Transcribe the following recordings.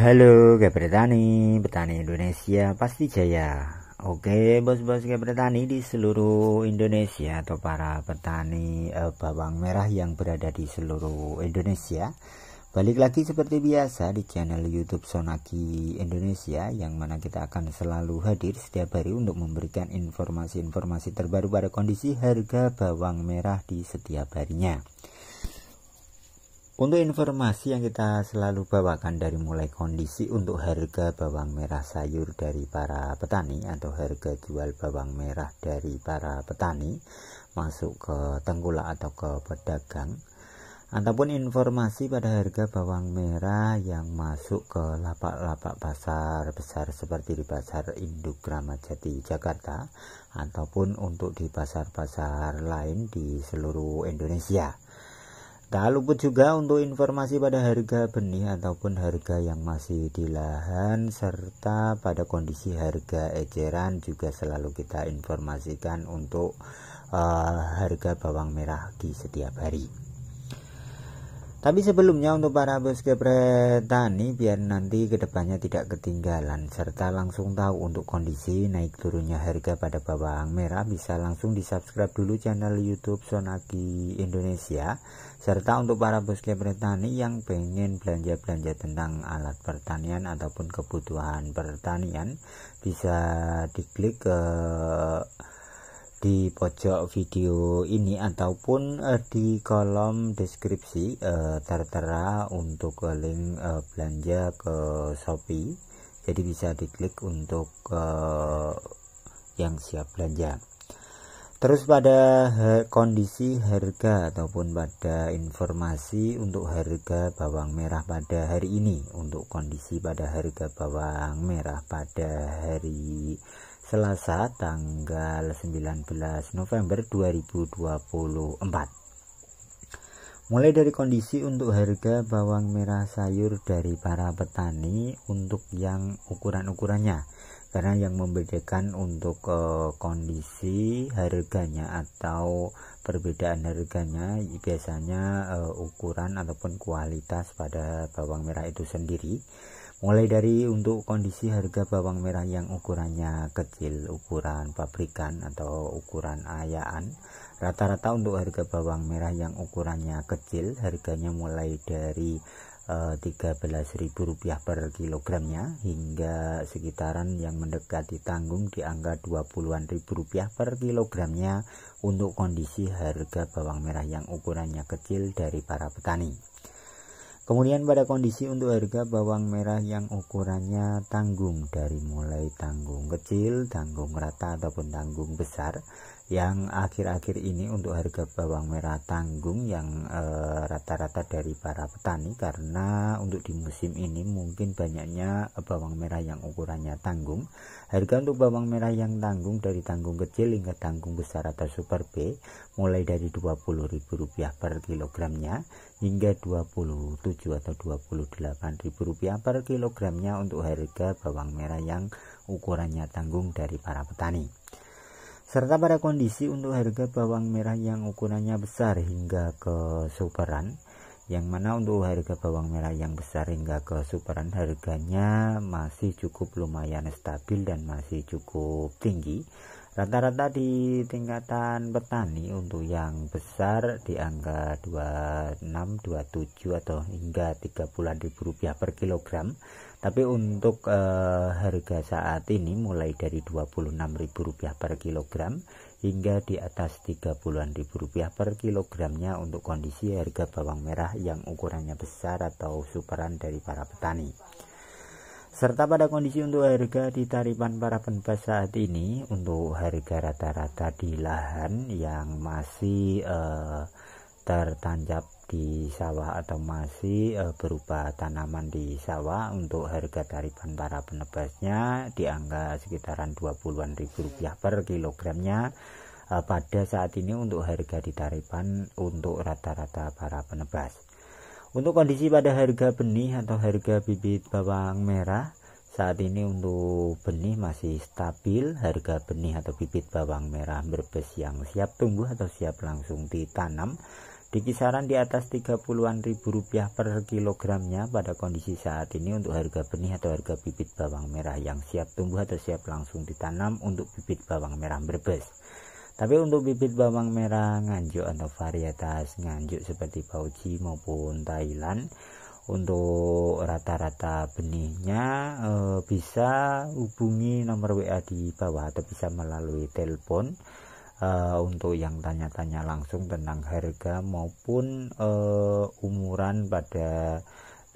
Halo Gabriel Tani, petani Indonesia pasti jaya. Oke, bos-bos Gabriel Tani di seluruh Indonesia atau para petani eh, bawang merah yang berada di seluruh Indonesia. Balik lagi seperti biasa di channel YouTube Sonaki Indonesia yang mana kita akan selalu hadir setiap hari untuk memberikan informasi-informasi terbaru pada kondisi harga bawang merah di setiap harinya. Untuk informasi yang kita selalu bawakan dari mulai kondisi untuk harga bawang merah sayur dari para petani atau harga jual bawang merah dari para petani masuk ke tengkulak atau ke pedagang ataupun informasi pada harga bawang merah yang masuk ke lapak-lapak pasar besar seperti di pasar Induk Jati Jakarta ataupun untuk di pasar-pasar lain di seluruh Indonesia. Tak luput juga untuk informasi pada harga benih ataupun harga yang masih di lahan serta pada kondisi harga eceran juga selalu kita informasikan untuk uh, harga bawang merah di setiap hari. Tapi sebelumnya untuk para bosku petani biar nanti kedepannya tidak ketinggalan serta langsung tahu untuk kondisi naik turunnya harga pada bawang merah bisa langsung di subscribe dulu channel youtube Sonagi Indonesia serta untuk para bosku petani yang pengen belanja-belanja tentang alat pertanian ataupun kebutuhan pertanian bisa diklik ke di pojok video ini ataupun uh, di kolom deskripsi uh, tertera untuk eh, link uh, belanja ke Shopee jadi bisa diklik untuk uh, yang siap belanja terus pada kondisi harga ataupun pada informasi untuk harga bawang merah pada hari ini untuk kondisi pada harga bawang merah pada hari ini Selasa tanggal 19 November 2024. Mulai dari kondisi untuk harga bawang merah sayur dari para petani untuk yang ukuran-ukurannya. Karena yang membedakan untuk uh, kondisi harganya atau perbedaan harganya biasanya uh, ukuran ataupun kualitas pada bawang merah itu sendiri mulai dari untuk kondisi harga bawang merah yang ukurannya kecil ukuran pabrikan atau ukuran ayaan rata-rata untuk harga bawang merah yang ukurannya kecil harganya mulai dari eh, Rp13.000 per kilogramnya hingga sekitaran yang mendekati tanggung di angka Rp20.000 per kilogramnya untuk kondisi harga bawang merah yang ukurannya kecil dari para petani. Kemudian pada kondisi untuk harga bawang merah yang ukurannya tanggung dari mulai tanggung kecil, tanggung rata ataupun tanggung besar yang akhir-akhir ini untuk harga bawang merah tanggung yang eh, rata-rata e, dari para petani karena untuk di musim ini mungkin banyaknya bawang merah yang ukurannya tanggung harga untuk bawang merah yang tanggung dari tanggung kecil hingga tanggung besar atau super B mulai dari Rp20.000 per kilogramnya hingga 27 atau rp 28000 per kilogramnya untuk harga bawang merah yang ukurannya tanggung dari para petani serta pada kondisi untuk harga bawang merah yang ukurannya besar hingga ke superan yang mana untuk harga bawang merah yang besar hingga ke superan harganya masih cukup lumayan stabil dan masih cukup tinggi rata-rata di tingkatan petani untuk yang besar di angka 26 27 atau hingga ribu rupiah per kilogram tapi untuk uh, harga saat ini mulai dari 26 ribu rupiah per kilogram hingga di atas 30 ribu rupiah per kilogramnya untuk kondisi harga bawang merah yang ukurannya besar atau superan dari para petani serta pada kondisi untuk harga di tarifan para penebas saat ini untuk harga rata-rata di lahan yang masih eh, tertancap di sawah atau masih eh, berupa tanaman di sawah untuk harga tarifan para penebasnya di angka sekitaran 20-an ribu rupiah per kilogramnya eh, pada saat ini untuk harga di tarifan untuk rata-rata para penebas untuk kondisi pada harga benih atau harga bibit bawang merah saat ini untuk benih masih stabil harga benih atau bibit bawang merah berbes yang siap tumbuh atau siap langsung ditanam di kisaran di atas 30-an ribu rupiah per kilogramnya pada kondisi saat ini untuk harga benih atau harga bibit bawang merah yang siap tumbuh atau siap langsung ditanam untuk bibit bawang merah berbes tapi untuk bibit bawang merah nganjuk atau varietas nganjuk seperti Bauji maupun Thailand untuk rata-rata benihnya eh, bisa hubungi nomor WA di bawah atau bisa melalui telepon eh, untuk yang tanya-tanya langsung tentang harga maupun eh, umuran pada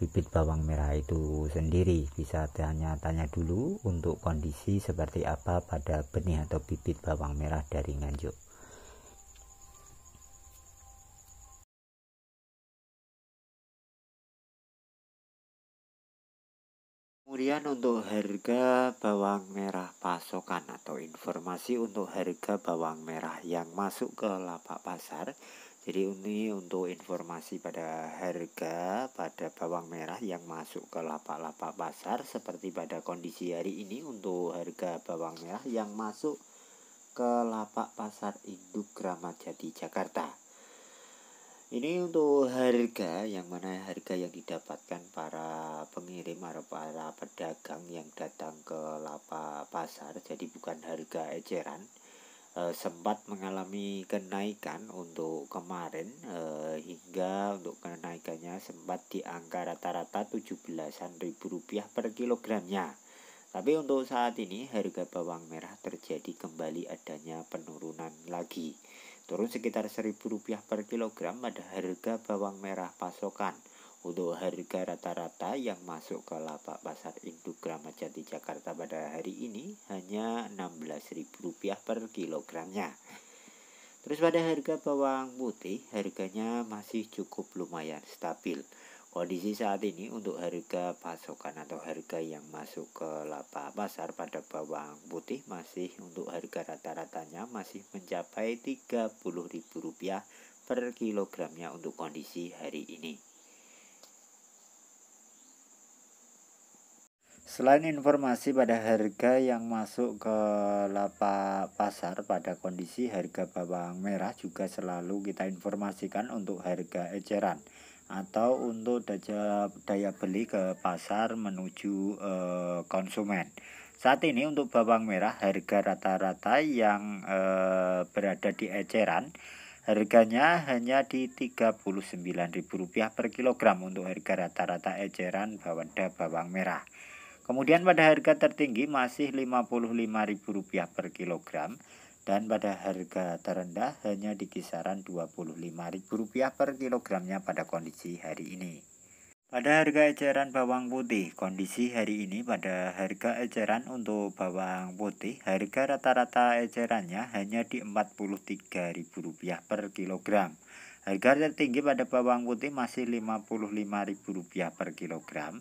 bibit bawang merah itu sendiri bisa tanya-tanya dulu untuk kondisi seperti apa pada benih atau bibit bawang merah dari nganjuk Kemudian untuk harga bawang merah pasokan atau informasi untuk harga bawang merah yang masuk ke lapak pasar jadi ini untuk informasi pada harga pada bawang merah yang masuk ke lapak-lapak pasar seperti pada kondisi hari ini untuk harga bawang merah yang masuk ke lapak pasar induk Kramat Jati Jakarta. Ini untuk harga yang mana harga yang didapatkan para pengirim atau para pedagang yang datang ke lapak pasar jadi bukan harga eceran Eh, sempat mengalami kenaikan untuk kemarin eh, hingga untuk kenaikannya sempat di angka rata-rata 17-an ribu rupiah per kilogramnya. Tapi untuk saat ini harga bawang merah terjadi kembali adanya penurunan lagi. Turun sekitar seribu rupiah per kilogram pada harga bawang merah pasokan untuk harga rata-rata yang masuk ke lapak pasar induk Jati Jakarta pada hari ini hanya Rp16.000 per kilogramnya. Terus pada harga bawang putih harganya masih cukup lumayan stabil. Kondisi saat ini untuk harga pasokan atau harga yang masuk ke lapak pasar pada bawang putih masih untuk harga rata-ratanya masih mencapai Rp30.000 per kilogramnya untuk kondisi hari ini. Selain informasi pada harga yang masuk ke lapak pasar pada kondisi harga bawang merah juga selalu kita informasikan untuk harga eceran atau untuk daya, beli ke pasar menuju eh, konsumen. Saat ini untuk bawang merah harga rata-rata yang eh, berada di eceran harganya hanya di Rp39.000 per kilogram untuk harga rata-rata eceran bawang eh, bawang merah. Kemudian pada harga tertinggi masih Rp55.000 per kilogram dan pada harga terendah hanya di kisaran Rp25.000 per kilogramnya pada kondisi hari ini. Pada harga eceran bawang putih, kondisi hari ini pada harga eceran untuk bawang putih, harga rata-rata ecerannya hanya di Rp43.000 per kilogram. Harga tertinggi pada bawang putih masih Rp55.000 per kilogram